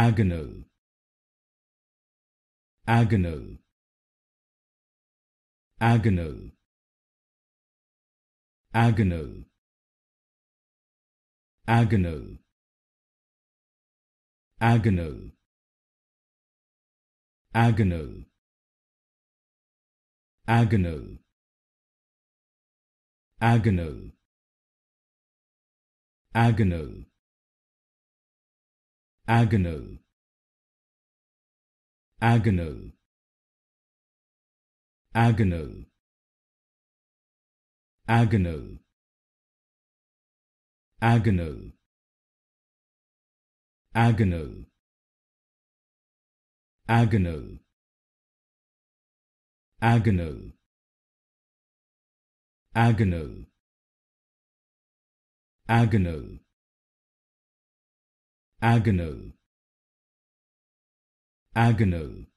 agonal agonal agonal agonal agonal agonal agonal agonal agonal agonal agonal agonal agonal agonal agonal agonal agonal agonal agonal agonal agonal agonal